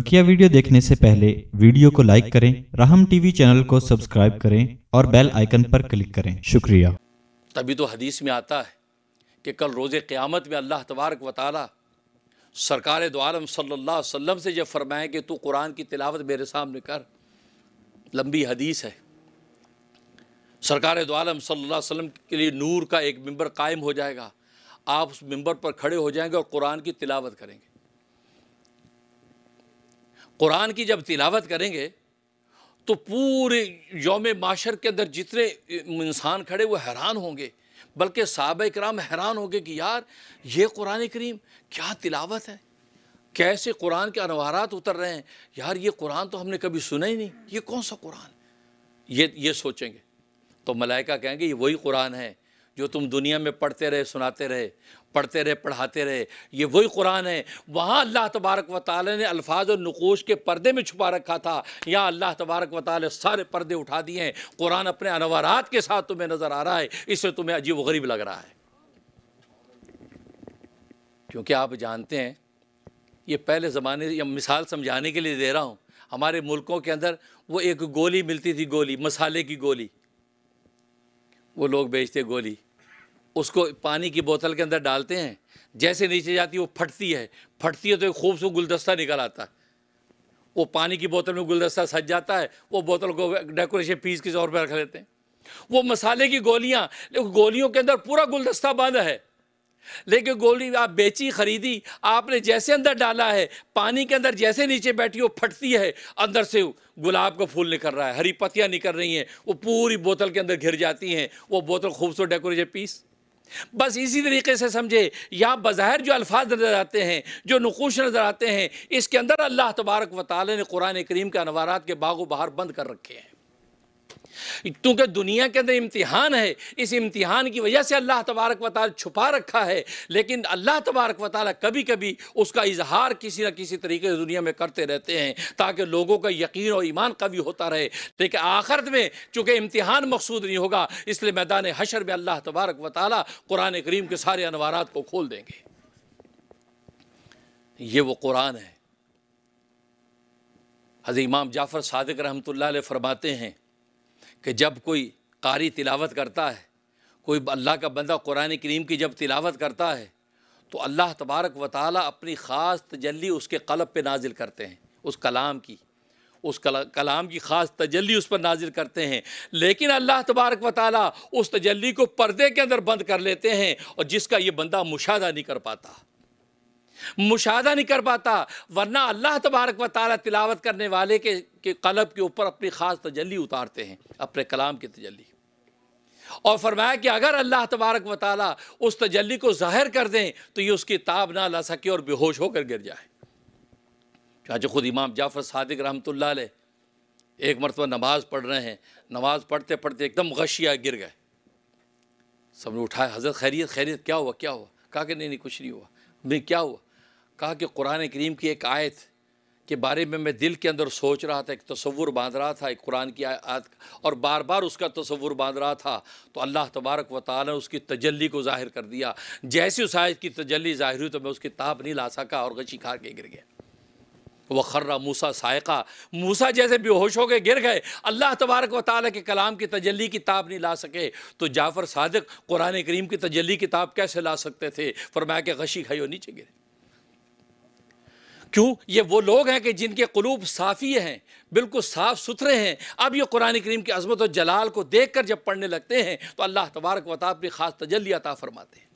बकिया वीडियो देखने से पहले वीडियो को लाइक करें राहम टीवी चैनल को सब्सक्राइब करें और बेल आइकन पर क्लिक करें शुक्रिया तभी तो हदीस में आता है कि कल रोज़ क़्यामत में अल्लाह तबारक वाली सरकार दोआलम सल्ला से जब फरमाए कि तू कुरान की तिलावत मेरे सामने कर लंबी हदीस है सरकार दोआलम सल्ला वसम के लिए नूर का एक मंबर कायम हो जाएगा आप उस मंबर पर खड़े हो जाएंगे और कुरान की तिलावत करेंगे कुरान की जब तिलावत करेंगे तो पूरे योम माशर के अंदर जितने इंसान खड़े वो हैरान होंगे बल्कि साहब कराम हैरान होंगे कि यार ये कुरान करीम क्या तिलावत है कैसे कुरान के अनवारात उतर रहे हैं यार ये कुरान तो हमने कभी सुना ही नहीं ये कौन सा कुरान ये ये सोचेंगे तो मलाइका कहेंगे ये वही कुरान है जो तुम दुनिया में पढ़ते रहे सुनाते रहे पढ़ते रहे पढ़ाते रहे ये वही कुरान है वहाँ अल्लाह तबारक व ताली ने अल्फाज और नकोश के पर्दे में छुपा रखा था यहाँ अल्लाह तबारक व ताल सारे पर्दे उठा दिए हैं कुरान अपने अनवरात के साथ तुम्हें नज़र आ रहा है इससे तुम्हें अजीब गरीब लग रहा है क्योंकि आप जानते हैं ये पहले ज़माने या मिसाल समझाने के लिए दे रहा हूँ हमारे मुल्कों के अंदर वो एक गोली मिलती थी गोली मसाले की गोली वो लोग बेचते गोली उसको पानी की बोतल के अंदर डालते हैं जैसे नीचे जाती है वो फटती है फटती है तो एक खूबसूरत गुलदस्ता निकल आता है वो पानी की बोतल में गुलदस्ता सज जाता है वो बोतल को डेकोरेशन पीस के तौर पर रख लेते हैं वो मसाले की गोलियाँ गोलियों के अंदर पूरा गुलदस्ता बंद है लेकिन गोली आप बेची खरीदी आपने जैसे अंदर डाला है पानी के अंदर जैसे नीचे बैठी हो फटती है अंदर से गुलाब का फूल निकल रहा है हरी पत्तियां निकल रही हैं वो पूरी बोतल के अंदर घिर जाती हैं वो बोतल खूबसूरत डेकोरेटिव पीस बस इसी तरीके से समझे यहाँ बाहर जो अल्फाज नज़र आते हैं जो नकुश नज़र आते हैं इसके अंदर अल्लाह तबारक वाली ने कुरान करीम के अनवारात के बाग बहार बंद कर रखे हैं क्योंकि दुनिया के अंदर इम्तिहान है इस इम्तिहान की वजह से अल्लाह तबारक वाल छुपा रखा है लेकिन अल्लाह तबारक वाल कभी कभी उसका इजहार किसी न किसी तरीके से दुनिया में करते रहते हैं ताकि लोगों का यकीन और ईमान कभी होता रहे लेकिन आखिरत में चूँकि इम्तिहान मकसूद नहीं होगा इसलिए मैदान हशर में अल्लाह तबारक वाली कुरान करीम के सारे अनवारात को खोल देंगे ये वो कुरान है हज़र इमाम जाफ़र सदक रहमत ला फरमाते हैं कि जब कोई कारी तिलावत करता है कोई अल्लाह का बंदा कुरान करीम की जब तिलावत करता है तो अल्लाह तबारक व ताली अपनी ख़ास तजली उसके कलब पे नाजिल करते हैं उस कलाम की उस कला, कलाम की ख़ास तजली उस पर नाजिल करते हैं लेकिन अल्लाह तबारक व ताली उस तजली को पर्दे के अंदर बंद कर लेते हैं और जिसका ये बंदा मुशाह नहीं कर पाता मुशादा नहीं कर पाता वरना अल्लाह तबारक व ताली तिलावत करने वाले के, के कलब के ऊपर अपनी ख़ास तजली उतारते हैं अपने कलाम की तजली और फरमाया कि अगर अल्लाह तबारक व ताली उस तजली को ज़ाहिर कर दें तो ये उसकी ताब ना ला सके और बेहोश होकर गिर जाए चाचे खुद इमाम जाफ़र सदक रहमत एक मरतबा नमाज़ पढ़ रहे हैं नमाज़ पढ़ते पढ़ते एकदम गशिया गिर गए सबने उठाया हज़रत खैरियत खैरियत क्या हुआ क्या हुआ कहा कि नहीं नहीं कुछ नहीं हुआ मैं क्या हुआ कहा कि कुरान करीम की एक आयत के बारे में मैं दिल के अंदर सोच रहा था एक तस्वुर बांध रहा था एक कुरान की आयत और बार बार उसका तस्वुर बांध रहा था तो अल्लाह तबारक व ताल ने उसकी तजली को ज़ाहिर कर दिया जैसी उस आयत की तजली ज़ाहिर हुई तो मैं उसकी ताप नहीं ला सका और गशी खा के गिर गया वह खर्रा मूसा सायका मूसा जैसे बेहोश हो गए गिर गए अल्लाह तबारक व ताली के कलाम की तजली की ताब नहीं ला सके तो जाफ़र सादक कुरान करीम की तजली किताब कैसे ला सकते थे फरमाया कि गशी खाई और नीचे गिरे क्यों ये वो लोग हैं कि जिनके कलूब साफ़ी हैं बिल्कुल साफ़ सुथरे हैं अब ये कुरान करीम की अजमत और जलाल को देख कर जब पढ़ने लगते हैं तो अल्लाह तबारक की ख़ास तजल्ली अता फरमाते हैं